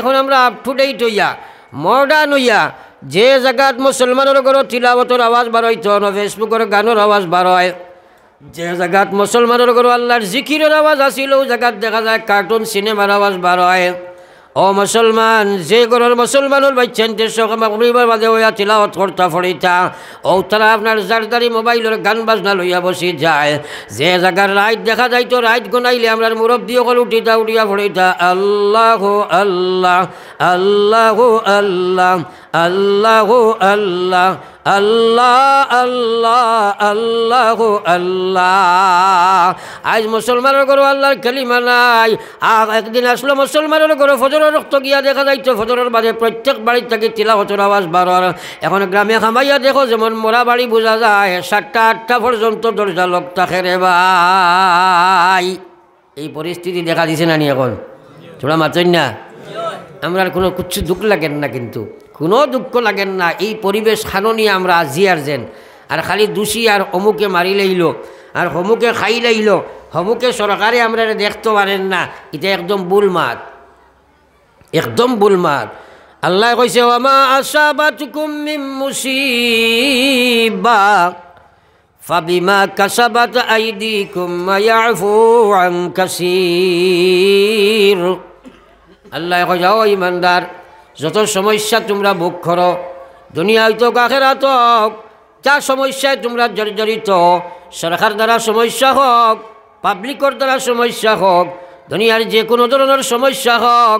এখন আমরা up to date হইয়া মডার্ন হইয়া যে জায়গাত মুসলমানের ঘর তিলাবতর আওয়াজ বার হইত ফেসবুকের গানের আওয়াজ বার হয় যে জায়গাত মুসলমানের ঘর আল্লাহর জিকিরের আওয়াজ আসিলেও জায়গাত দেখা যায় কার্টুন সিনেমার আওয়াজ বার ও মুসলমান যে ঘরের মুসলমানের বাইছেন সঙ্গে মাগরিবের বাদে ওয়া তিলাওয়াত করতা ফড়িতা ও তারা আপনার জারদারি মোবাইলের গান বাজনা লইয়া বসে যায় যে জায়গার রাইট দেখা যায় তো রাইট গুনাইলে আমরা মুরব্বী সকল উঠিতা উঠিয়া ফড়িতা আল্লাহ আল্লাহ আল্লাহ আল্লাহ আল্লাহ আল্লাহ আল্লাহ আল্লাহ আল্লাহ আল্লাহ আজ মুসলমানের ঘরে আল্লাহর কালিমা নাই আর একদিন আসলো মুসলমানের ঘরে ফজরের রক্ত গিয়া দেখা যাইতো ফজরের বাদে প্রত্যেক বাড়ির থেকে তিলা হতর আওয়াজ বারর এখন গ্রামে খামাইয়া দেখো যেমন মোরা বাড়ি বোঝা যায় সাতটা আটটা পর্যন্ত দরজা লোক থাকে রে ভাই এই পরিস্থিতি দেখা দিছে না নি এখন তোমরা মাতেন না আমরা কোনো কিছু দুঃখ লাগেন না কিন্তু কোনো দুঃখ লাগেন না এই পরিবেশ খাননি আমরা আর যেন আর খালি দোষী আর অমুকে মারি লইল আর হমুকে খাই লইল হমুকে সরকারে আমরা দেখতে পারেন না এটা একদম বুল মাত একদম বুল মাত আল্লাহ কইছে ওমা আশা বা চুকুম মুসিবা ফাবিমা কাসাবাত আইদি কুমায়াফু আম কাসির আল্লাহ কইছে ও ইমানদার যত সমস্যা তোমরা ভোগ করো দুনিয়া হইতো কাকেরাত যা সমস্যায় তোমরা জর্জরিত সরকার দ্বারা সমস্যা হোক পাবলিকর দ্বারা সমস্যা হোক দুনিয়ার যে কোনো ধরনের সমস্যা হোক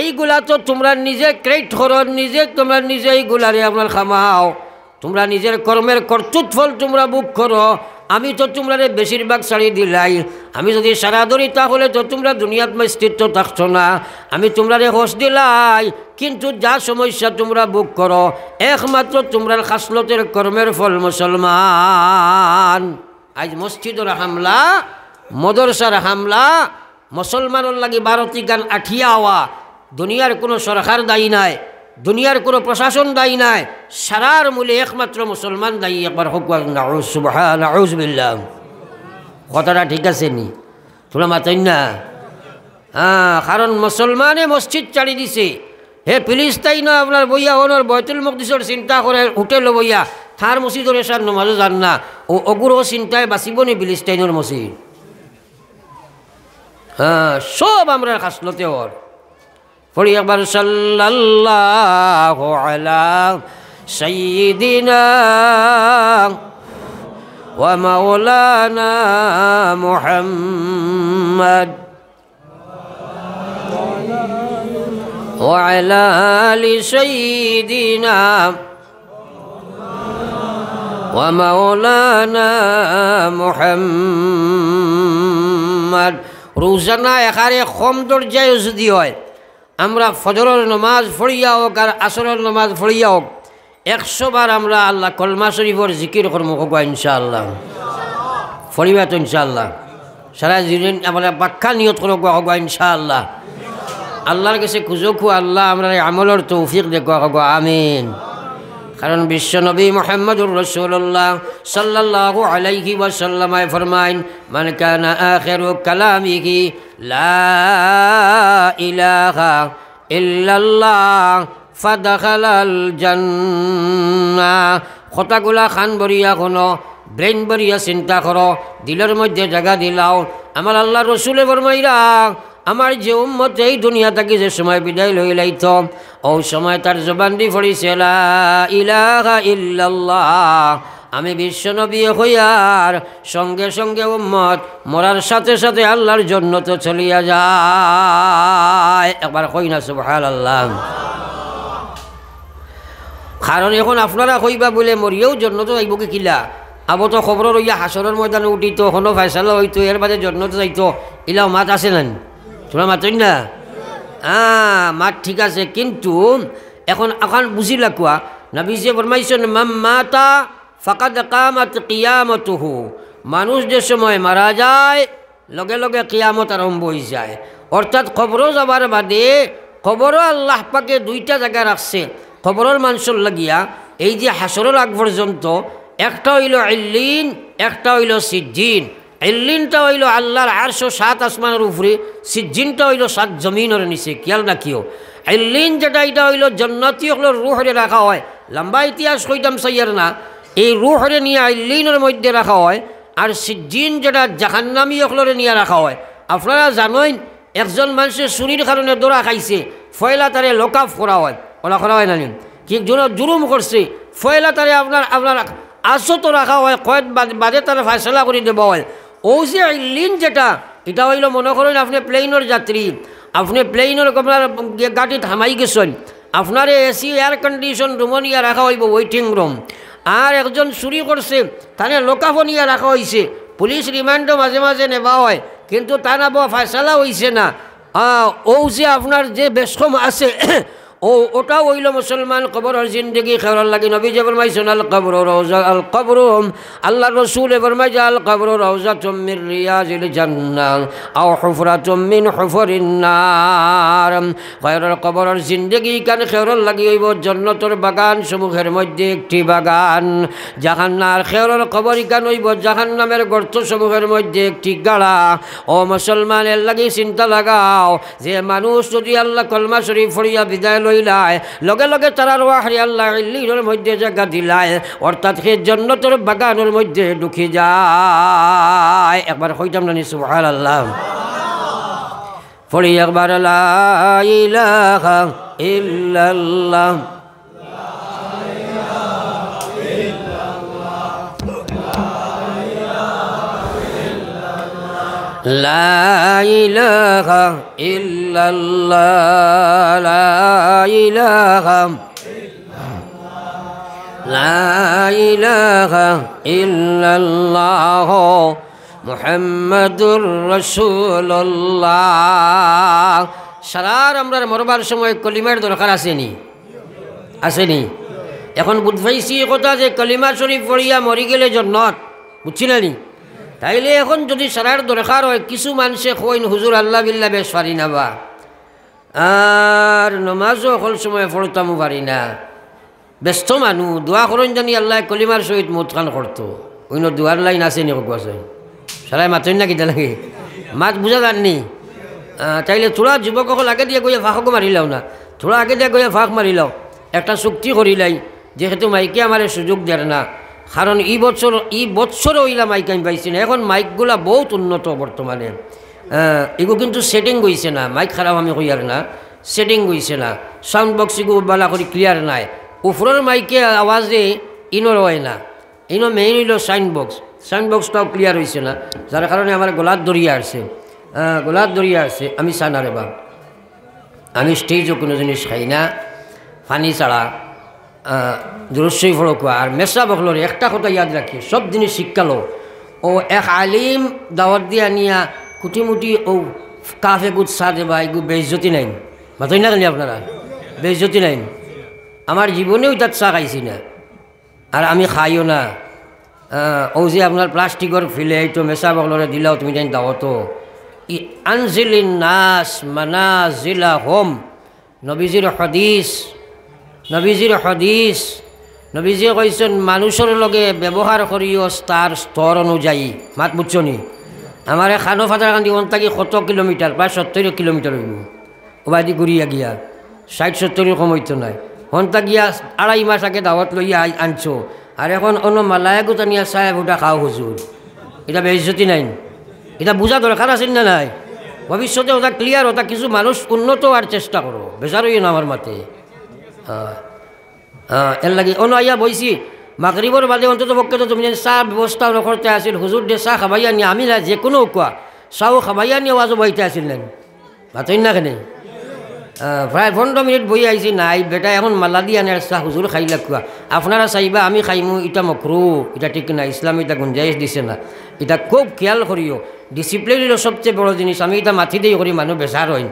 এইগুলা তো তোমরা নিজে ক্রেট করো নিজে তোমরা নিজে এইগুলারে আপনার খামাও তোমরা নিজের কর্মের কর্তৃত্ব তোমরা বুক করো আমি তো তোমরা বেশিরভাগ ছাড়ি দিলাই আমি যদি সারা ধরি তাহলে তো তোমরা দুনিয়াত মই স্থিত থাকছো না আমি তোমরা হোস দিলাই কিন্তু যা সমস্যা তোমরা বুক করো একমাত্র তোমরার খাসলতের কর্মের ফল মুসলমান আজ মসজিদর হামলা মদরসার হামলা মুসলমানের লাগে বারতি গান আঠিয়া হওয়া দুনিয়ার কোনো সরকার দায়ী নাই দুনিয়ার কোনো প্রশাসন দায়ী নাই সারার মূলে একমাত্র মুসলমান দায়ী একবার হকুবিল্লাম কথাটা ঠিক আছে নি তোমরা মাতাই না হ্যাঁ কারণ মুসলমানে মসজিদ চাড়ি দিছে হে পুলিশ তাই না আপনার বইয়া ওনার বয়তুল মকদিসর চিন্তা করে হোটেল বইয়া থার মসজিদর সার নমাজও জান না ও অগুর চিন্তায় বাঁচিব নি বিলিস্তাইনের মসজিদ হ্যাঁ সব আমরা খাসলতে ওর قل يا من صلى الله على سيدنا ومولانا محمد وعلى آل سيدنا ومولانا محمد روزنا يا خاري خمدر جايز ديوه আমরা ফজরের নমাজ ফড়িয়া হোক আর আসরের নমাজ ফড়িয়া হোক বার আমরা আল্লাহ কলমা শরীফর জিকির কর্ম হোক ইনশাআল্লাহ ফড়িবা তো ইনশাআল্লাহ সারা জীবন আমরা বাক্যা নিয়ত করব হোক ইনশাআল্লাহ আল্লাহর কাছে খুঁজো খু আল্লাহ আমরা আমলের তৌফিক দেখো হোক আমিন কারণ নবী মোহাম্মদুর রসুল্লাহ সাল্লাহ আলাইহি ওয়াসাল্লামায় ফরমাইন মানে কানা আখের কালামিহি লা ইলাহা ইল্লাল্লাহ ফাদাখালাল খান বরিয়া শুনো ব্রেন বরিয়া চিন্তা করো দিলের মধ্যে জায়গা দিলাও আমার আল্লাহ রসুলে ফরমাইরা আমার যে উম্মত এই দুনিয়া থাকি যে সময় বিদায় লই লাইত ও সময় তার জবান দি ফড়িছে ইলাহা ইল্লাল্লাহ আমি বিশ্বনবী হইয়ার সঙ্গে সঙ্গে উম্মত মরার সাথে সাথে আল্লাহর জন্য তো চলিয়া যায় একবার কই না সুবহান আল্লাহ কারণ এখন আপনারা কইবা বলে মরিয়েও জন্য তো যাইব কি কিলা আবো তো খবর রইয়া হাসরের ময়দানে উঠিত হনো ফাইসালা হইতো এর বাদে জন্য তো যাইতো ইলা মাত আছে না তোমরা মাতই না হ্যাঁ মাত ঠিক আছে কিন্তু এখন এখন বুঝিলা কোয়া বিজে ফরমাইছেন মাম মাতা ফাকাদ কামাত হু মানুষ যে সময় মারা যায় লগে লগে কিয়ামত আরম্ভ হয়ে যায় অর্থাৎ খবরও যাবার বাদে খবরও আল্লাহ পাকে দুইটা জায়গা রাখছে খবরের মানুষের লাগিয়া এই যে হাসরের আগ পর্যন্ত একটা হইল আল্লিন একটা হইল সিদ্দিন এল্লিনটা হইল আল্লাহর আরশো সাত আসমানের উপরে সিজ্জিনটা হইল সাত জমিনের নিচে কিয়াল রাখিও এল্লিন যেটা এটা হইল জন্নতি হলো রুহরে রাখা হয় লম্বা ইতিহাস কইতাম সাইয়ার না এই রুহরে নিয়ে এল্লিনের মধ্যে রাখা হয় আর সিজ্জিন যেটা জাহান্নামি হকলরে নিয়ে রাখা হয় আপনারা জানোই একজন মানুষের চুরির কারণে দৌড়া খাইছে ফয়লা তারে লকআপ করা হয় ওরা করা হয় না কি জুরুম করছে ফয়লা তারে আপনার আপনার আসতো রাখা হয় কয়েক বাদে তারা ফাইসলা করে দেওয়া হয় ওসে লিন যেটা এটা হইল মনে করেন আপনি প্লেনের যাত্রী আপনি প্লেনের আপনার গাড়ি থামাই গেছেন আপনার এসি এয়ার কন্ডিশন রুম নিয়ে রাখা হইব ওয়েটিং রুম আর একজন চুরি করছে তাহলে লোকাফো নিয়ে রাখা হয়েছে পুলিশ রিমান্ডও মাঝে মাঝে নেওয়া হয় কিন্তু তা না বা ফাইসলা হয়েছে না ও যে আপনার যে বেশকম আছে ও ওটাও ওইল মুসলমান কবর জিন্দগি খেলার লাগে নবী যে ফরমাইছেন আল কবর রওজা আল কবর আল্লাহ রসুল বরমাই যা আল কবর রওজা তুমির রিয়াজিল জান্নাল আও হফরা তুমিন হুফরিন নার কবর জিন্দগি কান খেয়ার লাগি হইব জন্নতর বাগান সমুখের মধ্যে একটি বাগান জাহান্নার খেয়ার কবর ইকান হইব জাহান্নামের গর্ত সমুখের মধ্যে একটি গাড়া ও মুসলমানের লাগে চিন্তা লাগাও যে মানুষ যদি আল্লাহ কলমা শরীফ ফরিয়া বিদায় লইলায় লগে লগে তারা রোয়া মধ্যে জায়গা দিলায় অর্থাৎ সে জন্নতর বাগানের মধ্যে ঢুকি যায় একবার হইতাম না নিশ্চয় হাল আল্লাহ ফড়ি একবার ইল্লাল্লাহ لا إله إلا الله لا إله لا إله إلا الله সারার আমরার মরবার সময় কলিমার দরকার আসেনি আসেনি এখন বুধ ভাইছি কথা যে কলিমা শরীফ পড়িয়া মরি গেলে জন্নত বুঝছি না নি তাইলে এখন যদি সারার দরকার হয় কিছু মানুষে কইন হুজুর আল্লাহ বিল্লা বেশ পারি না বা আর নমাজও অকল সময় ফলতামও পারি না ব্যস্ত মানুষ দোয়া করেন জানি আল্লাহ কলিমার সহিত খান করতো অন্য দোয়ার লাইন আছে নি কোয়াছে সারাই মাতেন না কিতা লাগে মাত বুঝা জাননি তাইলে থোড়া যুবক সকল আগে দিয়ে গিয়ে ফাঁকও লও না থোড়া আগে দিয়ে গিয়ে ফাঁক লও একটা চুক্তি করিলাই যেহেতু মাইকে আমার সুযোগ দেয় না কারণ ই বছর ই বছরে ওইলা মাইক আমি পাইছি না এখন মাইকগুলা বহুত উন্নত বর্তমানে এগু কিন্তু সেটিং গইছে না মাইক খারাপ আমি আর না সেটিং গইছে না সাউন্ড বক্স এগু বালা করে ক্লিয়ার নাই উফরের মাইকে আওয়াজে ইনো হয় না ইনো মেইন হইল সাউন্ড বক্স সাউন্ড বক্সটাও ক্লিয়ার হয়েছে না যার কারণে আমার গোলাত দরিয়া আছে গোলাত দরিয়া আছে আমি সানারে বা আমি স্টেজও কোনো জিনিস খাই না পানি ছাড়া দুরুসই ফলক আর মেসা বকলোর একটা কথা ইয়াদ রাখি সব জিনিস শিক্ষালো ও এক আলিম দাওয়াত দিয়া নিয়া কুটিমুটি ও কাফে গুদ সা দেবা এগু বেজ্জতি নাইন মাতই না জানি আপনারা বেজ্জতি নাইন আমার জীবনেও তার চা খাইছি না আর আমি খাইও না ও যে আপনার প্লাস্টিকর ফিলে এইটো মেসা বকলরে দিলাও তুমি জানি দাওয়াতো ই আনজিল নাস জিলা হোম নবীজির হদিস নবীজির হদিস নবীজিয়ে কইছেন মানুষের লগে ব্যবহার করিও তার স্তর অনুযায়ী মাত বুঝছনি আমার খানো ফাতারকান্দি কোন থাকি শত কিলোমিটার প্রায় সত্তর কিলোমিটার হইব ওবাইদি ঘুরিয়া গিয়া ষাট সত্তরের সময়ত নাই হন্তা গিয়া আড়াই মাস আগে দাওয়াত লইয়া আনছো আর এখন অন্য মালায় গোটানিয়া সাহেব ওটা খাও হুজুর এটা বেজতি নাই এটা বোঝা দরকার আছে না নাই ভবিষ্যতে ওটা ক্লিয়ার ওটা কিছু মানুষ উন্নত হওয়ার চেষ্টা করো বেজার হইও না আমার মাতে হ্যাঁ হ্যাঁ, এর লাগে আইয়া বইছি মাগরিবর বাদে অন্তত পক্ষে তো তুমি চাহ ব্যবস্থা নকরতে আসিল হুজুর দে চাহ খাবাইয়া নিয়ে আমি না যে কোনো কোয়া চাও খাবাইয়া নিয়ে আওয়াজও বইতে আসিলেন বাতই না কেনে প্রায় পনেরো মিনিট বই আইছি নাই বেটা এখন মালা দিয়ে আনে চাহ হুজুর লাগ খোয়া আপনারা চাইবা আমি মো ইটা মকরু ইটা ঠিক না ইসলাম ইটা গুঞ্জাইশ দিছে না ইটা খুব খেয়াল করিও ডিসিপ্লিন সবচেয়ে বড় জিনিস আমি ইটা মাথি দিয়ে করি মানুষ বেচার হয়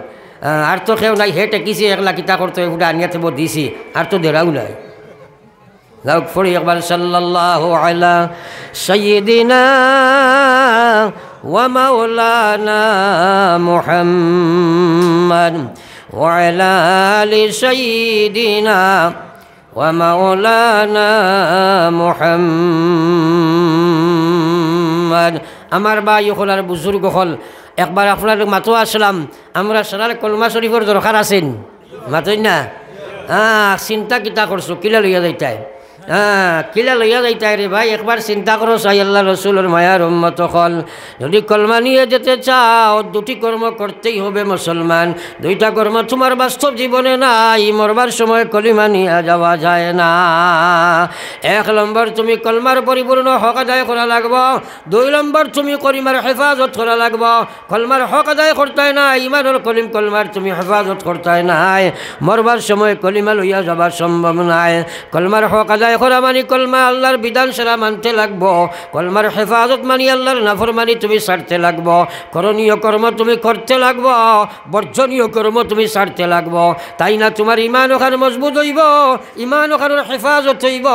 আর তো কেউ নাই হে টেকিছে একলা কিতা ইটা করতে ওটা আনিয়া থেব দিছি আর তো নাই نغفر يقبل صلى الله على سيدنا ومولانا محمد وعلى آل سيدنا ومولانا محمد আমার বা ইহলার বুজুর্গ হল একবার আপনার মাতো আসলাম আমরা সারার কলমা শরীফের দরকার আছেন মাতই না চিন্তা কিতা করছো কিলা লইয়া যাইতায় হ্যাঁ কিলা লইয়া যাইতাই রে ভাই একবার চিন্তা করো সাই আল্লাহ রসুলের মায়ার উম্মত কল যদি কলমা নিয়ে যেতে চাও দুটি কর্ম করতেই হবে মুসলমান দুইটা কর্ম তোমার বাস্তব জীবনে নাই মরবার সময় কলিমা নিয়ে যাওয়া যায় না এক নম্বর তুমি কলমার পরিপূর্ণ হক আদায় করা লাগব দুই নম্বর তুমি কলিমার হেফাজত করা লাগব কলমার হক আদায় করতে নাই ইমানুল কলিম কলমার তুমি হেফাজত করতে নাই মরবার সময় কলিমা লইয়া যাওয়া সম্ভব নাই কলমার হক আদায় এখন মানি কলমা আল্লাহর বিধান সেরা মানতে লাগব কলমার হেফাজত মানি আল্লাহর নাফর মানি তুমি সারতে লাগব করণীয় কর্ম তুমি করতে লাগব বর্জনীয় কর্ম তুমি সারতে লাগব তাই না তোমার ইমান ওখান মজবুত হইব ইমান ওখান হেফাজত হইব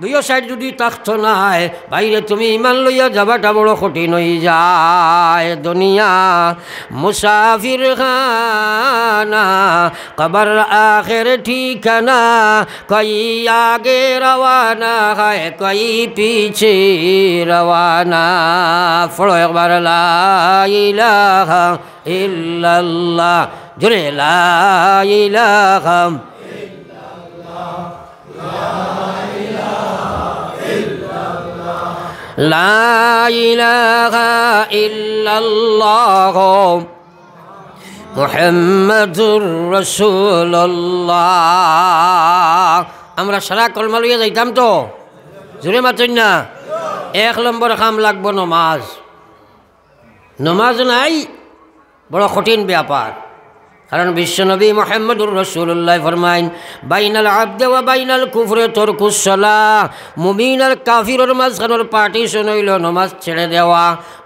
দুই সাইড যদি তাক্ত নাই বাইরে তুমি ইমান লইয়া যাবাটা বড় কঠিন হয়ে যায় দুনিয়া মুসাফির খানা কবর আখের ঠিকানা কই আগে रवाना है कई पीछे रवाना फड़ो अकबर ला इलाहा इल्लल्लाह जुरे ला इलाहा لا إله إلا الله محمد رسول الله আমরা সারা কলমা লইয়া যাইতাম তো জোরে মাতন না এক নম্বর খাম লাগবো নমাজ নমাজ নাই বড় কঠিন ব্যাপার কারণ বিশ্বনবী মোহাম্মদুর রসুল্লাহ ফরমাইন বাইনাল আব্দে ও বাইনাল কুফরে তোর কুসলা মুমিন আর কাফিরর মাঝখানোর পার্টিশন হইল নমাজ ছেড়ে দেওয়া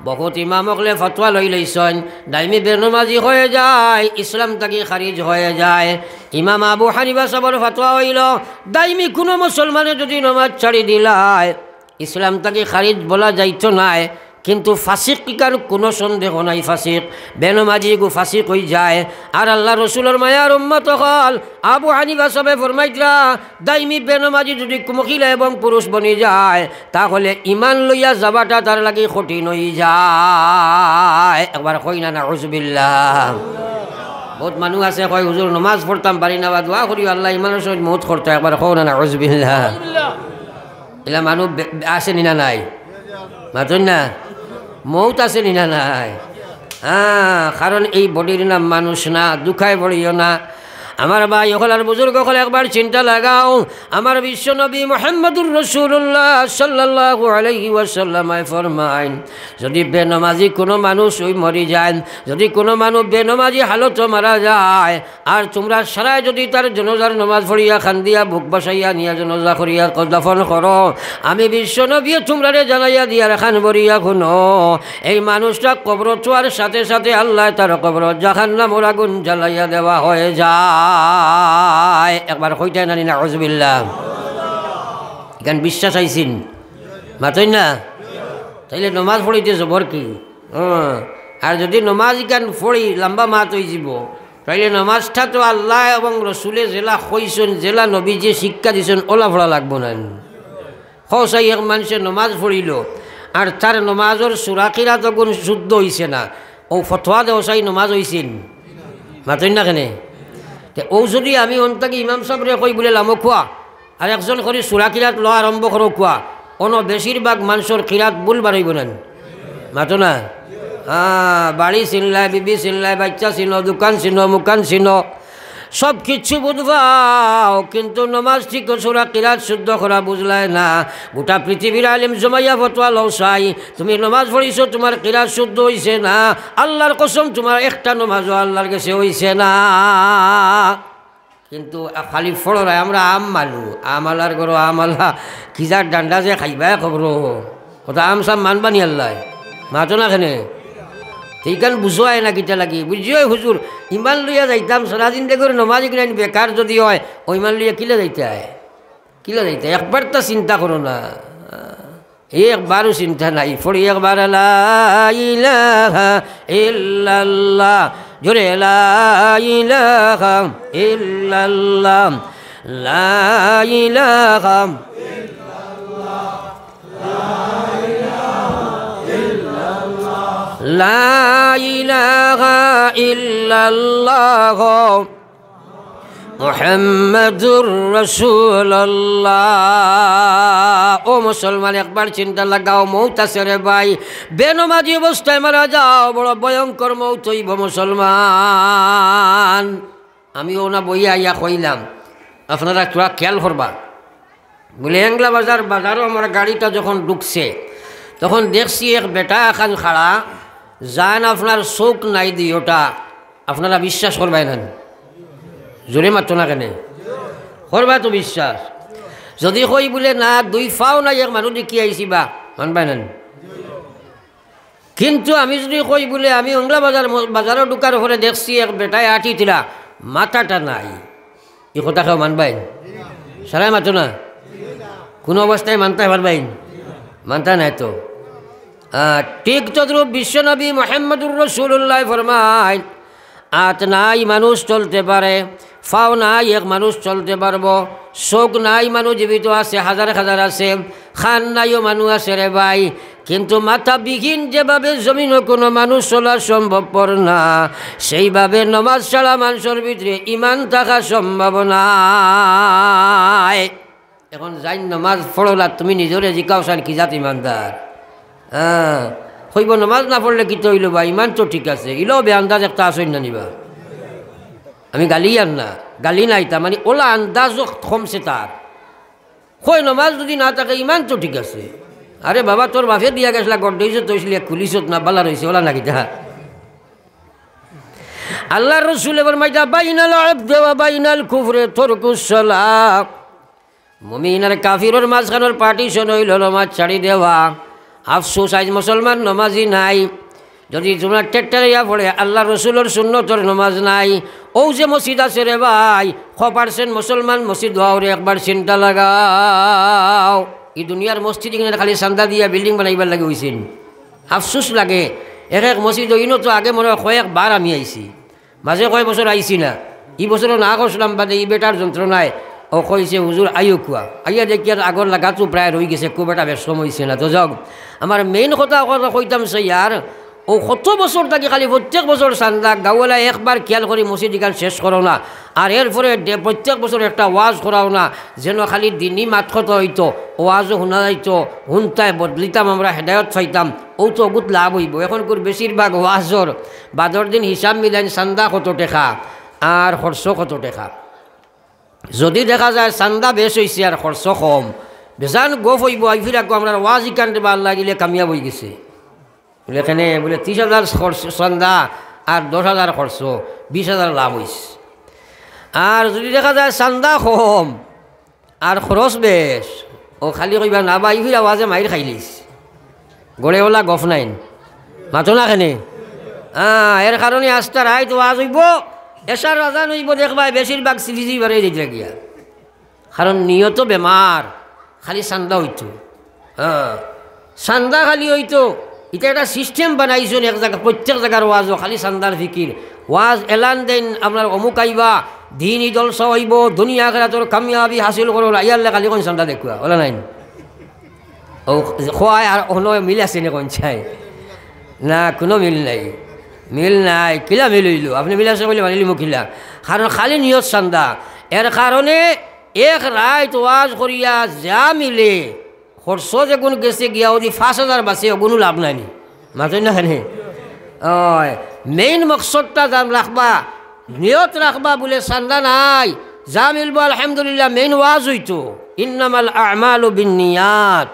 বহুত ইমামকলে ফতোয়া লই লইছেন দাইমি বেনমাজি হয়ে যায় ইসলাম তাকে খারিজ হয়ে যায় ইমাম আবু হানিবা সবর ফতোয়া হইল দাইমি কোনো মুসলমানে যদি নমাজ ছাড়ি দিলায় ইসলাম তাকে খারিজ বলা যাইতো নাই কিন্তু ফাঁসিক কিকার কোনো সন্দেহ নাই ফাঁসিক বেনমাজি গু ফাঁসিক হয়ে যায় আর আল্লাহ রসুলের মায়ার উম্মত হল আবু হানিবা সবে ফরমাইতরা দাইমি বেনমাজি যদি মহিলা এবং পুরুষ বনি যায় তাহলে ইমান লইয়া যাবাটা তার লাগে কঠিন হয়ে যায় একবার কই না না বহুত মানুষ আছে কয় হুজুর নমাজ পড়তাম পারি না বা দোয়া করি আল্লাহ ইমানের সঙ্গে মত করতো একবার কও না না হজবিল্লাহ এলা মানুষ আছে না নাই মাতুন না মৌত আসেনি না নাই হ্যাঁ কারণ এই বডির নাম মানুষ না দুখায় বলিও না আমার ভাই ওখানার বুজুর্গ ওখানে একবার চিন্তা লাগাও আমার বিশ্ব নবী মোহাম্মদুর রসুল্লাহ সাল্লাহ আলহি ওয়াসাল্লামায় ফরমাইন যদি বেনমাজি কোনো মানুষ ওই মরি যায় যদি কোনো মানুষ বেনমাজি হালত মারা যায় আর তোমরা সারাই যদি তার জনজার নমাজ খান খান্দিয়া বুক বসাইয়া নিয়া জনজা করিয়া কদাফন করো আমি বিশ্ব নবী তোমরা জানাইয়া দিয়া খান বরিয়া শুনো এই মানুষটা কবর চোয়ার সাথে সাথে আল্লাহ তার কবর জাহান্নামর গুন জ্বালাইয়া দেওয়া হয়ে যায় একবার হইতে নানি না হজবিল্লাহ এখান বিশ্বাস আইসিন মাতই না তাইলে নমাজ পড়িতে জবর কি হ্যাঁ। আর যদি নমাজ ইখান ফড়ি লম্বা মাত হয়ে যাব তাইলে নমাজটা তো আল্লাহ এবং রসুলে জেলা হইছেন জেলা নবী যে শিক্ষা দিছেন ওলা ফলা লাগবো না সচাই এক মানুষের নমাজ পড়িল আর তার নমাজর সুরাকিরা তখন শুদ্ধ হইছে না ও ফতোয়া দেওয়াই নমাজ হয়েছিল মাতই না কেনে তে ও যদি আমি অন্তাকে ইমাম সাবরে কই বোলে লামো খোৱা আৰু একজন কৰি চোৰা কিৰাত লোৱা আৰম্ভ কৰোঁ খোৱা অন বেছিভাগ মানুহৰ কিৰাত বুল বাঢ়িব নান মাত না বাড়ি চিনলাই বিবি চিনলাই বাচ্চা চিন দোকান চিন মুকান চিন সব কিছু বুঝবাও কিন্তু নমাজ ঠিক সুরা কিরাত শুদ্ধ করা বুঝলায় না গোটা পৃথিবীর আলিম জমাইয়া ফতোয়া লওসাই তুমি নমাজ পড়িছ তোমার কিরাত শুদ্ধ হয়েছে না আল্লাহর কসম তোমার একটা নমাজও আল্লাহর কাছে হয়েছে না কিন্তু খালি ফড়রায় আমরা আম মালু আমালার গরো আমালা কিজার ডান্ডা যে খাইবা খবর ওটা আম সাম মানবানি আল্লাহ মাতো না খেনে সেইখান বুঝোয় না কেতিয়া লাগি বুঝিয়ে হুজুর ইমান লইয়া যাইতাম সারাদিন দিন দেখে নমাজ কিনাই বেকার যদি হয় ওই ইমান লইয়া কিলে যাইতাই কিলে যাইতাই একবার তো চিন্তা করো না একবারও চিন্তা নাই ফরি একবার ইল্লাল্লাহ জোরে ইল্লাল্লাহ লাইলাহাম ও মুসলমান একবার চিন্তা লাগাও মৌতা সেরে ভাই বেনমাজি অবস্থায় মারা যাও বড় ভয়ঙ্কর মৌত হইব মুসলমান আমি ওনা বইয়া ইয়া কইলাম আপনারা তোরা খেয়াল করবা বলে এংলা বাজার বাজারও আমার গাড়িটা যখন ঢুকছে তখন দেখছি এক বেটা এখন খাড়া যান আপনার চোখ নাই দি ওটা আপনারা বিশ্বাস করবাই না জোরে মাত্র না কেন করবা তো বিশ্বাস যদি কই বোলে না দুই ফাও নাই এক মানুষ দেখি আইসি বা মানবাই না কিন্তু আমি যদি কই বোলে আমি অংলা বাজার বাজারের দোকান করে দেখছি এক বেটায় আটি তিলা মাথাটা নাই এই কথা খাও মানবাই সারাই মাত্র না কোনো অবস্থায় মানতে পারবাই মানতা নাই তো ঠিক তদ্রুপ বিশ্বনবী মোহাম্মদুর রসুল্লাহ ফরমাইন আত নাই মানুষ চলতে পারে ফাও নাই এক মানুষ চলতে পারবো শোক নাই মানুষ জীবিত আছে হাজার হাজার আছে খান নাইও মানুষ আছে রে ভাই কিন্তু মাথাবিহীন যেভাবে জমিনও কোনো মানুষ চলা সম্ভবপর না সেইভাবে নমাজ ছাড়া মানুষের ভিতরে ইমান থাকা না এখন যাই নমাজ ফড়লা তুমি নিজরে জিকাও চান কি জাত ইমানদার হ্যাঁ হইব নামাজ না পড়লে কি হইলো বা ইমান তো ঠিক আছে ইলো বে আন্দাজ একটা আসই না নিবা আমি গালি আন না গালি নাই তা মানে ওলা আন্দাজও কমছে তার হয় নমাজ যদি না থাকে ইমান তো ঠিক আছে আরে বাবা তোর বাপে দিয়া গেছিলা গন্ড হয়েছে তৈছিলিয়া খুলিছত না বালা রয়েছে ওলা নাকি তাহা আল্লাহ রসুল এবার মাইটা বাইনাল দেওয়া বাইনাল কুফরে তোর কুসলা মমিনার কাফিরর মাঝখানোর পার্টিশন হইল নমাজ ছাড়ি দেওয়া আফসোস আজ মুসলমান নমাজি নাই যদি তোমার টেট্টারিয়া পড়ে আল্লাহ রসুলোর শূন্যতর নমাজ নাই ও যে মসজিদ আছে রে ভাই খ পারছেন মুসলমান মসজিদ হওয়া একবার চিন্তা লাগাও এই দুনিয়ার মসজিদ খালি চান্দা দিয়া বিল্ডিং বানাইবার লাগে হয়েছিল আফসোস লাগে এক এক মসজিদ ইনো তো আগে মনে হয় কয়েকবার আমি আইছি মাঝে কয় বছর আইছি না এই বছর না করছিলাম বাদে এই বেটার যন্ত্রণায় ও কইছে হুজুর আইও কুয়া আইয়া দেখি আর আগর লাগাতো প্রায় রই গেছে খুব একটা ব্যস্ত হয়েছে না তো যাক আমার মেইন কথা কথা কইতাম সে ইয়ার ও কত বছর থাকি খালি প্রত্যেক বছর চান্দা গাওয়ালা একবার খেয়াল করে মসজিদ গান শেষ করো না আর এরপরে প্রত্যেক বছর একটা ওয়াজ করাও না যেন খালি দিনই মাত কথা হইতো ওয়াজও শোনা যাইতো শুনতাই বদলিতাম আমরা হেদায়ত চাইতাম ও তো গুত লাভ হইব এখন করে বেশিরভাগ ওয়াজর বাদর দিন হিসাব মিলাইন চান্দা কত টেকা আর খরচ কত টেকা যদি দেখা যায় চান্দা বেশ হয়েছে আর খরচ কম বেজান গোফ হইব আইফির আকো আমরা ওয়াজিকান ভাল লাগিলে কামিয়াব হয়ে গেছে বলে এখানে বলে ত্রিশ হাজার খরচ চান্দা আর দশ হাজার খরচ বিশ হাজার লাভ হয়েছে আর যদি দেখা যায় চান্দা কম আর খরচ বেশ ও খালি কইবা না বা ইফির আওয়াজে মাইর খাইলিস গড়ে ওলা গফ নাইন মাতো না এখানে হ্যাঁ এর কারণে আস্তা তো ওয়াজ হইব এসার রাজা নইব দেখবাই বেশিরভাগ সিরিজই বেড়ে যেতে গিয়া কারণ নিয়ত বেমার খালি সান্দা হইতো হ্যাঁ সান্দা খালি হইতো এটা একটা সিস্টেম বানাইছেন এক জায়গা প্রত্যেক জায়গার ওয়াজও খালি সান্দার ফিকির ওয়াজ এলান দেন আপনার অমুক আইবা দিন ই জলসা হইব দুনিয়া খেলা তোর কামিয়াবি হাসিল করো লে খালি কোন সান্দা দেখুয়া ওলা নাই ও খোয়ায় আর অনয় মিল আছে নে কোন চাই না কোনো মিল নাই মিল নাই কিলা মিলিল আপনি মিলাইছে বলে মানিলিম কিলা কারণ খালি নিয়ত চান্দা এর কারণে এক রায় ওয়াজ করিয়া যা মিলে খরচ যেগুন গেছে গিয়া ওদি পাঁচ হাজার বাঁচে ওগুনো লাভ নাই মাঝে না নে মেইন মকসদটা যান রাখবা নিয়ত রাখবা বলে চান্দা নাই যা মিলবো আলহামদুলিল্লাহ মেইন ওয়াজ হইতো ইন্নামাল আমাল বিনিয়াত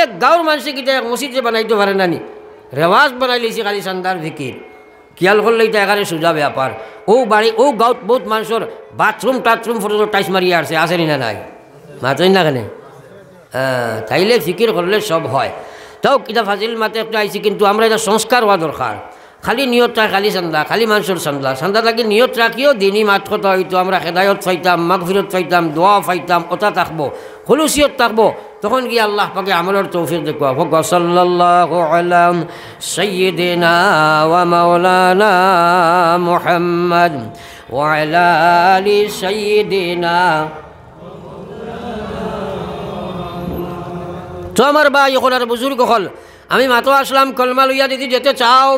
এক গাঁৱৰ মানুহে কেতিয়া মচিদ যে বনাই দিব পাৰে নানি রেওয়াজ বানাই লিছি খালি চান্দার ভিকির কিয়াল করলে এটা এখানে সোজা ব্যাপার ও বাড়ি ও গাঁৱত বহুত মানুষের বাথরুম টাথরুম ফটো টাইস মারিয়ে আসছে আছে না নাই মাতেন না কেনে তাইলে ফিকির করলে সব হয় তাও কিতা ফাজিল মাতে একটা আইছি কিন্তু আমরা এটা সংস্কার হওয়া দরকার খালি নিয়তটা খালি চান্দা খালি মানুষের চান্দা চান্দা থাকি নিয়ত রাখিও দিনই মাত কথা হয়তো আমরা হেদায়ত ফাইতাম মাগফিরত ফাইতাম দোয়া ফাইতাম ওটা থাকবো হলুসিয়ত থাকবো তখন গিয়ে আল্লাহ পাকে আমলের তৌফিক দেখো ফক সাল্লাল্লাহু আলা সাইয়্যিদিনা ওয়া মাওলানা মুহাম্মদ ওয়া আলা আলি সাইয়্যিদিনা তো আমার ভাই এখন আর বুজুর্গ হল আমি মাতো আসলাম কলমা লইয়া যদি যেতে চাও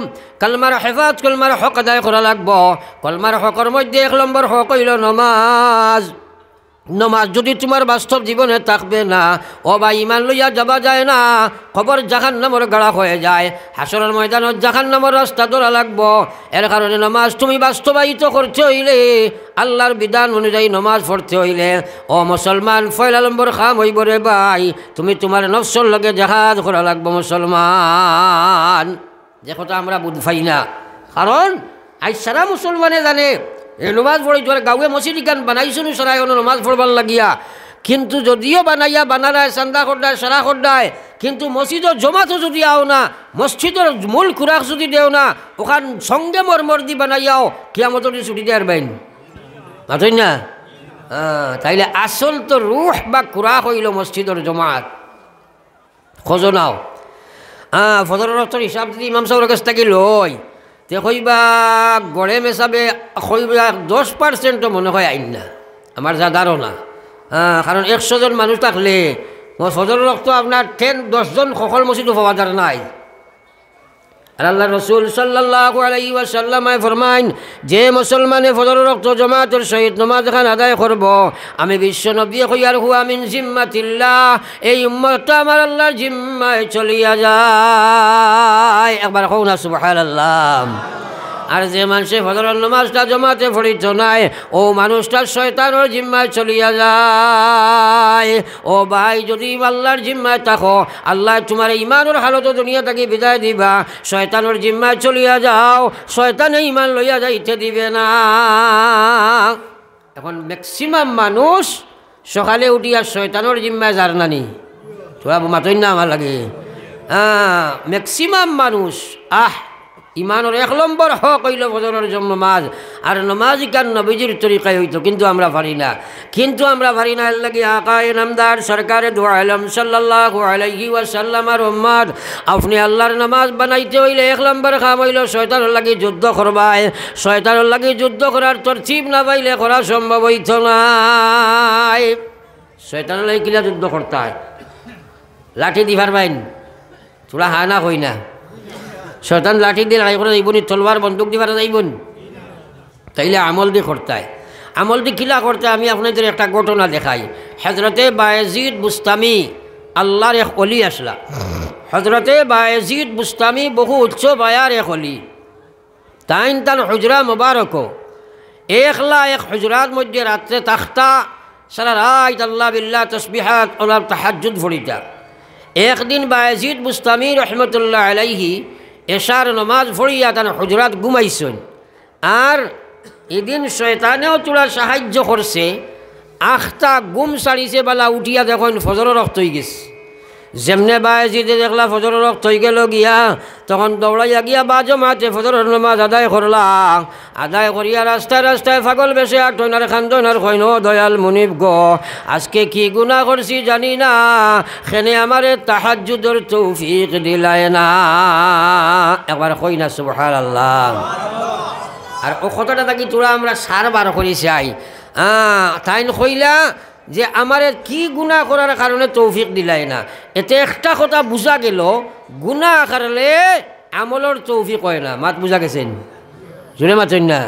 কলমার হেফাজ কলমার হক আদায় করা লাগবো কলমার হকর মধ্যে এক নম্বর হক হইল নমাজ নমাজ যদি তোমার বাস্তব জীবনে থাকবে না ও বা ইমান লইয়া যাবা যায় না খবর জাহান নামর গাড়া হয়ে যায় হাসনের ময়দানত জাহান নামর রাস্তা ধরা লাগব এর কারণে নমাজ তুমি বাস্তবায়িত করতে হইলে আল্লাহর বিধান অনুযায়ী নমাজ পড়তে হইলে ও মুসলমান ফয়লা নম্বর খাম হইব রে ভাই তুমি তোমার নফসর লগে জাহাজ করা লাগবো মুসলমান যে কথা আমরা বুধ পাই না কারণ আজ সারা মুসলমানে জানে এ নমাজ পড়ি তোর গাঁৱে মসজিদ গান বানাইছোঁ নি চৰাই নমাজ পঢ়বাৰ লাগিয়া কিন্তু যদিও বানাইয়া বানালায় চান্দা সদায় চাৰা সদায় কিন্তু মসজিদের জমাতো যদি আও না মসজিদের মূল খুরাক যদি দেও না ওখান সঙ্গে মরমর দি বানাইয়াও কিয়ামত ছুটি দেওয়ার বাইন পাতই না তাইলে আসল তো রুহ বা খুরাক হইল মসজিদের জমাত খোঁজো নাও হ্যাঁ ফজর হিসাব যদি ইমাম সাহেবের কাছ থেকে লয় তে কইবা গড়ে মেসাবে কইবা দশ পার্সেন্টও মনে হয় আইন না আমার যা ধারণা হ্যাঁ কারণ একশো জন মানুষ থাকলে ছজন রক্ত আপনার টেন দশজন সকল মসজিদও পাওয়া যায় নাই আর আল্লাহ রসুল সাল্লাহ আলাই ওয়াসাল্লামায় ফরমাইন যে মুসলমানে ফজর রক্ত জমাতের শহীদ নমাজ খান আদায় করব আমি বিশ্ব নবী হইয়ার হুয়া মিন জিম্মাতিল্লা এই উম্মতটা আমার আল্লাহর জিম্মায় চলিয়া যায় একবার কৌ না সুবাহ আল্লাহ আর যে মানুষে ফজরের নামাজটা জমাতে ফড়িত নাই ও মানুষটা ওর জিম্মায় চলিয়া যায় ও ভাই যদি আল্লাহর জিম্মায় থাকো আল্লাহ তোমার ইমানোর হালত দুনিয়া তাকে বিদায় দিবা ওর জিম্মায় চলিয়া যাও শয়তানে ইমান লইয়া যাইতে দিবে না এখন ম্যাক্সিমাম মানুষ সকালে উঠিয়া শয়তানোর জিম্মায় যার নানি তোরা মাতই না আমার লাগে হ্যাঁ ম্যাক্সিমাম মানুষ আহ ইমানের এক নম্বর হক হইল ভোজনের জন্য নমাজ আর নমাজ কেন নবীজির তরিকায় হইতো কিন্তু আমরা ভারি না কিন্তু আমরা ভারি না লাগে আকায় নামদার সরকারে দোয়াইলাম সাল্লাহ আলাইহি ওয়াসাল্লাম আর ওম্মাদ আপনি আল্লাহর নামাজ বানাইতে হইলে এক নম্বর খাম হইল শয়তানের লাগে যুদ্ধ করবায় শয়তানের লাগে যুদ্ধ করার চিপ না পাইলে করা সম্ভব হইত না শয়তানের লাগে কিলা যুদ্ধ করতে হয় লাঠি দিবার বাইন তোরা না হই না শয়তান লাঠি দিয়ে লড়াই করে যাইবনি তলবার বন্দুক দিবার যাইবন তাইলে আমল দি করতায় আমল দি কিলা করতে আমি আপনাদের একটা ঘটনা দেখাই হজরতে বায়েজিদ বুস্তামি আল্লাহর এক অলি আসলা হজরতে বায়েজিদ বুস্তামি বহু উচ্চ বায়ার এক অলি তাইন তান হজরা মোবারক একলা এক হজরার মধ্যে রাত্রে তাখতা সারা রাত আল্লাহ বিল্লা তসবিহাত ওনার তাহাজুদ ভরিতা একদিন বায়েজিদ বুস্তামি রহমতুল্লাহ আলাইহি এশার নমাজ ভরিয়া তার হজরাত ঘুমাইছেন আর এদিন শয়তানেও তোরা সাহায্য করছে আখতা গুম সারিছে বেলা উঠিয়া দেখেন ফজর রক্ত হয়ে গেছে যেমনে বায়েজিদে দেখলা ফজর রক্ত হয়ে গেল গিয়া তখন দৌড়াইয়া গিয়া বা জমাতে ফজর নমাজ আদায় করলাম আদায় করিয়া রাস্তায় রাস্তায় ফাগল বেসে আর টৈনার খান টৈনার খৈন দয়াল মুনিব গ আজকে কি গুণা করছি জানি না সেনে আমারে তাহাজুদর তৌফিক দিলায় না একবার কই না সুবহান আল্লাহ আর ও কথাটা থাকি তোরা আমরা সার বার করি চাই হ্যাঁ তাইন কইলা যে আমারে কি গুণা করার কারণে তৌফিক দিলাই না এতে একটা কথা বোঝা গেল গুণা কারণে আমলর তৌফিক হয় না মাত বোঝা গেছেন জুড়ে মাতেন না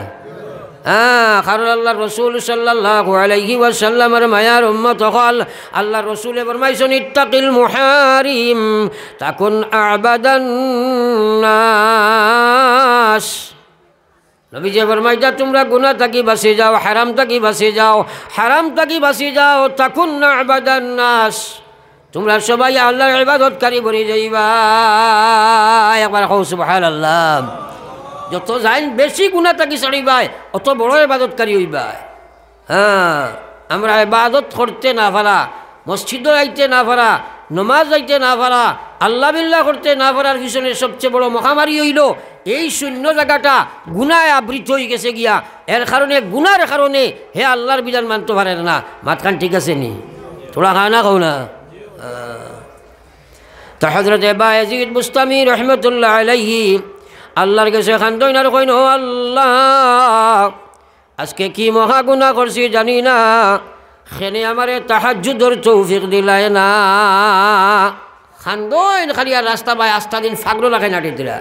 হ্যাঁ কারণ আল্লাহ রসুল সাল্লাহ আলাইহি ওয়াসাল্লামের মায়ার উম্মত হল আল্লাহ রসুলে ফরমাইছেন ইত্তাকিল মুহারিম তখন আবাদান নবীজি ফরমাইদা তোমরা গুনা থাকি বাঁচে যাও হারাম থাকি বাঁচে যাও হারাম থাকি বাঁচে যাও তাকুন না তোমরা সবাই আল্লাহ ইবাদতকারী বলে যাইবা একবার হৌ সুবাহান আল্লাহ যত যাইন বেশি গুণা থাকি সরিবাই অত বড় ইবাদতকারী হইবাই হ্যাঁ আমরা ইবাদত করতে না পারা মসজিদও আইতে না পারা নমাজ যাইতে না পারা আল্লাহ বিল্লাহ করতে না পারার পিছনে সবচেয়ে বড় মহামারী হইল এই শূন্য জায়গাটা গুনায় আবৃত হয়ে গেছে গিয়া এর কারণে গুনার কারণে হে আল্লাহর বিধান মানতে পারে না মাতখান ঠিক আছে নি তোরা খাও না খাও না তা হজরত এবায়জিদ মুস্তামি রহমতুল্লাহ আলাইহি আল্লাহর কাছে খান্তই না কইন আল্লাহ আজকে কি মহা গুণা করছি জানি না খেনে আমারে তাহাজুদর চৌফিক দিলায় না খান্দইন খালি আর রাস্তা বাই আস্তা দিন ফাগলো লাগে নাটি দিলা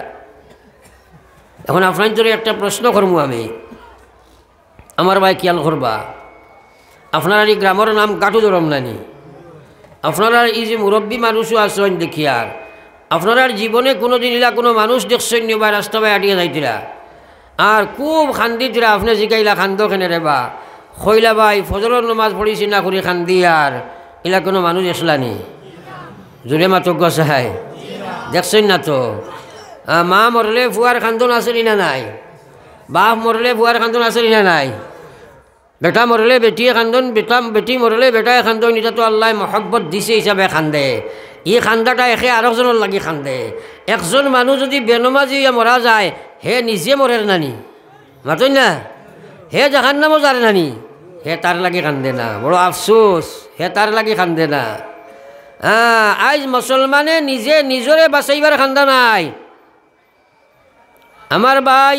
এখন আপনার জন্য একটা প্রশ্ন করবো আমি আমার ভাই খেয়াল করবা আপনার এই গ্রামের নাম কাটু নানি আপনারা এই যে মুরব্বী মানুষও আসেন দেখিয়ার আপনারা জীবনে কোনো দিন ইলা কোনো মানুষ দেখছেন বা রাস্তা বাই আটিয়ে যাইতিরা আর খুব খান্দিতিরা আপনি জিকাইলা খান্দ খেনে রেবা খইলা ভাই ফজরের নমাজ পড়িছি না করি খান্দি আর এলা কোনো মানুষ এসলানি জোরে মাতক গছাই দেখছেন না তো মা মরলে ফুয়ার খান্দন আসলি না নাই বাপ মরলে ফুয়ার খান্দন আসলি না নাই বেটা মরলে বেটিয়ে খান্দন বেটা বেটি মরলে বেটাই খান্দন এটা তো আল্লাহ মহব্বত দিছে হিসাবে খান্দে ই খান্দাটা একে আরেকজনের লাগি খান্দে একজন মানুষ যদি বেনমাজি মরা যায় হে নিজে মরের নানি মাতই না হে জাহান নামও জানে নানি হে তার লাগে কান্দে না বড় আফসোস হে তার লাগে কান্দে না হ্যাঁ আজ মুসলমানে নিজে নিজরে বাঁচাইবার খান্দা নাই আমার ভাই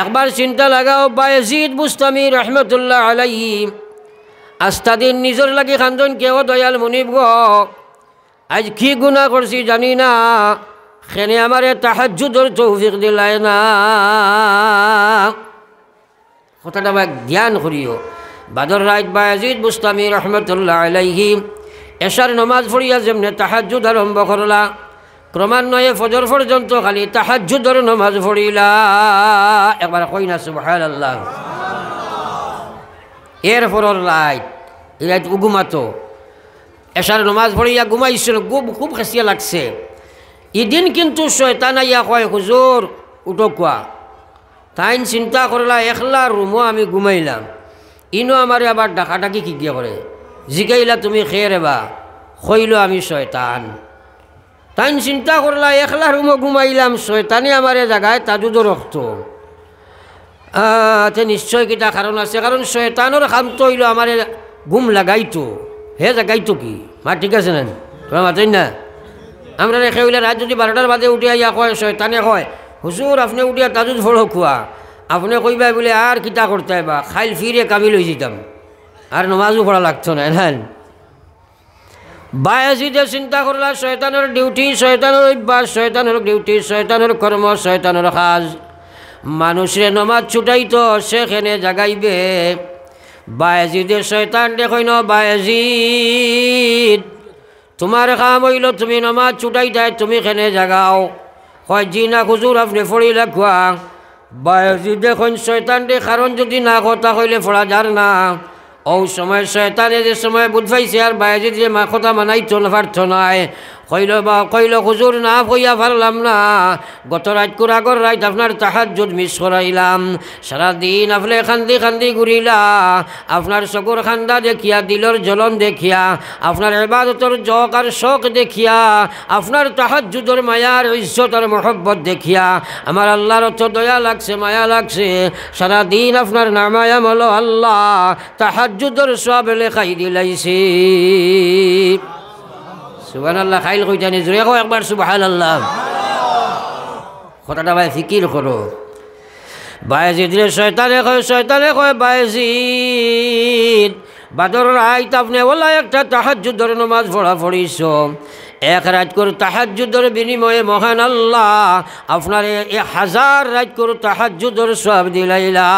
একবার চিন্তা লাগাও বায়জিদ বুস্তামি রহমতুল্লাহ আলাই আস্তাদিন নিজর লাগে খান্দন কেউ দয়াল মুনিব আজ কি গুণা করছি জানি না সেনে আমার তাহাজুদর চৌফিক দিলায় না কথাটা বা ধ্যান করিও বাদর রাইত বায়াজিদ বুস্তামি রহমতুল্লাহ আলাইহি এশার নমাজ পড়িয়া যেমনে তাহাজুদ আরম্ভ করলা ক্রমান্বয়ে ফজর পর্যন্ত খালি তাহাজুদর নমাজ পড়িলা একবার কই না সুবহান আল্লাহ এর ফরর লাইট এই উগুমাতো এশার নমাজ পড়িয়া গুমাইছিল খুব খুব খেসিয়া লাগছে ইদিন কিন্তু শয়তান আইয়া কয় হুজুর উঠো কোয়া তাইন চিন্তা করলা একলা রুমও আমি ঘুমাইলাম ইনো আমার আবার ডাকাডাকি কি গিয়ে করে জিকাইলা তুমি খেয়ে রেবা খইল আমি শয়তান তাইন চিন্তা করলা একলা রুমও ঘুমাইলাম শয়তানি আমার জায়গায় তাজুদও রক্ত তে নিশ্চয় কিটা কারণ আছে কারণ শয়তানোর খামতো হইল আমার ঘুম লাগাইতো হে জাগাইতো কি মা ঠিক আছে না তোমার মাতেন না আমরা রেখে হইলে রাত যদি বারোটার বাদে উঠে আইয়া কয় শয়তানে কয় হুজুর আপনি উঠিয়া তাজু ফল খুয়া আপনি কইবা বলে আর কিতা করতে বা খাইল ফিরে কামি লই যেতাম আর নমাজও পড়া লাগতো না হ্যাঁ বায়াজিদের চিন্তা করলা শয়তানের ডিউটি শয়তানের অভ্যাস শয়তানের ডিউটি শয়তানের কর্ম শয়তানের সাজ মানুষের নমাজ তো সেখানে জাগাইবে বায়াজিদের শয়তান দেখই ন বায়াজিদ তোমার কাম হইল তুমি নমাজ ছুটাই দেয় তুমি খেনে জাগাও হয় জি না খুজুর আপনি ফড়িলে খুয়া দেখুন শয়তান দে কারণ যদি না কথা হইলে ফড়া যার না ও সময় শয়তানে যে সময় বুঝবাইছে আর বায়াজিৎ যে মা কথা মানাইতো না পারত নাই কইল বা কইল হুজুর না কইয়া পারলাম না গত রাত কুরাগর রাত আপনার তাহার জুট মিস করাইলাম সারাদিন আপনি খান্দি খান্দি ঘুরিলা আপনার চকুর খান্দা দেখিয়া দিলর জ্বলন দেখিয়া আপনার এবাদতর জক আর শখ দেখিয়া আপনার তাহার যুদর মায়ার ঐশ্বত আর মহব্বত দেখিয়া আমার আল্লাহর অর্থ দয়া লাগছে মায়া লাগছে সারাদিন আপনার নামায়াম হলো আল্লাহ তাহার যুদর সব লেখাই দিলাইছি সুবান আল্লাহ খাইল কইতানি জোরে কো একবার সুবাহান আল্লাহ কথাটা ভাই ফিকির করো বায়েজি দিলে শয়তানে কয় শয়তানে কয় বায়েজিদ বাদর রাইত আপনি বলা একটা তাহাজুদর নমাজ পড়া পড়িস এক রাত করে তাহাজুদর বিনিময়ে মহান আল্লাহ আপনার এ হাজার রাত করে তাহাজুদর সব দিলাইলা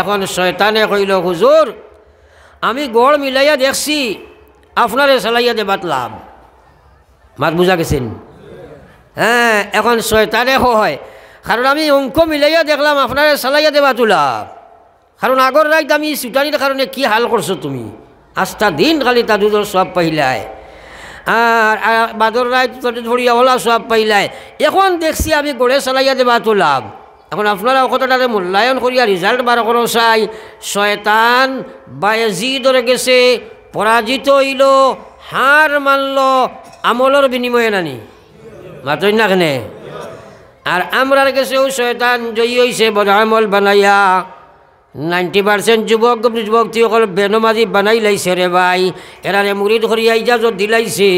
এখন শয়তানে কইল হুজুর আমি গড় মিলাইয়া দেখছি আপনারে সালাইয়া দে বাতলাম মাত বুঝা গেছেন হ্যাঁ এখন শয়তানে হয় কারণ আমি অঙ্ক মিলাইয়া দেখলাম আপনারে সালাইয়া দে বাতুলাম কারণ আগর রাইত আমি সুটানির কারণে কি হাল করছো তুমি আস্থা দিন খালি দুধর সব পাইলাই আর বাদর রায় ধরিয়া ওলা সব পাইলাই এখন দেখছি আমি গড়ে সালাইয়া দে বাতুলাম এখন আপনারা কথাটারে মূল্যায়ন করিয়া রিজাল্ট বার করো চাই শয়তান দরে গেছে পরাজিত হইল হার মানল আমলর বিনিময়ে নানি মাতই না কেনে আর আমরার কাছেও শয়তান জয়ী হইছে বড় আমল বানাইয়া নাইনটি পার্সেন্ট যুবক যুবকসকল বেনমাজি বানাই লাইছে রে ভাই এরারে ধরি আইজা ইজাজত দিলাইছে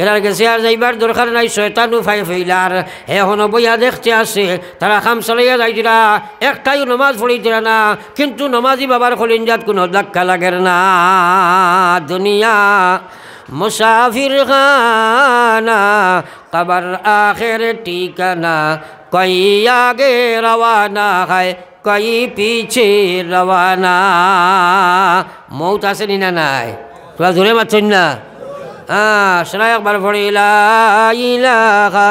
এরার গেছে আর যাইবার দরকার নাই শয়তানু ফাই ফেলার এখন বইয়া দেখতে আছে তারা খাম চালাইয়া যাইছিলা একটাইও নমাজ পড়িছিল না কিন্তু নমাজি বাবার খলিঞ্জাত কোনো ধাক্কা লাগে না দুনিয়া মুসাফির খানা কাবার আখের ঠিকানা কইয়া গে রওয়ানা খায় কই পিছে রওয়ানা মৌত আসেনি না নাই তোরা ধরে মারছেন না হ্যাঁ শোনা একবার ভরে ইলাহা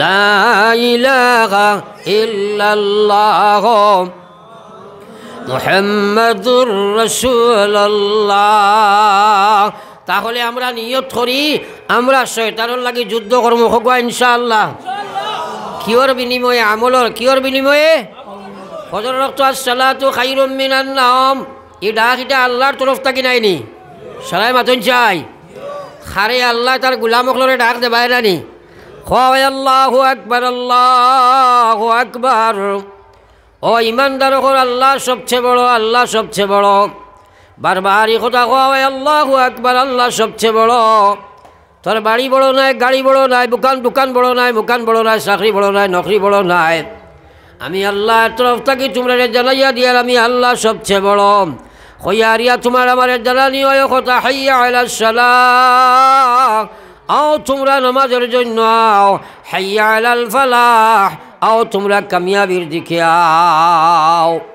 লাইলা ইল্লাল্লাহ মোহাম্মদুর রসুল্লাহ তাহলে আমরা নিয়ত করি আমরা শৈতানোর লাগে যুদ্ধ কর্ম হোক ইনশাআল্লাহ কিয়র বিনিময়ে আমলর কিয়র বিনিময়ে হজর রক্ত সালাতু খাই মিনান নাম এই ডাক এটা আল্লাহর তরফ থাকি নাইনি সারাই মাথন চাই খারে আল্লাহ তার গুলামকলরে ডাক দেবায় নানি হয় আল্লাহ আকবর আল্লাহ আকবর ও ইমানদার ওর আল্লাহ সবচেয়ে বড় আল্লাহ সবচেয়ে বড় বারবার এই কথা কয় আল্লাহ একবার আল্লাহ সবচেয়ে বড় তোর বাড়ি বড় নাই গাড়ি বড় নাই দোকান দোকান বড় নাই দোকান বড় নাই চাকরি বড় নাই নকরি বড় নাই আমি আল্লাহ তরফ থাকি তোমরা জানাইয়া দিয়ার আমি আল্লাহ সবচেয়ে বড় হইয়ারিয়া তোমার আমার জানানি হয় কথা হাইয়া আলা সালাহ আও তোমরা নমাজের জন্য আও হাইয়া আলাল ফালাহ आओ तुम्हारा कमिया भी दिखाओ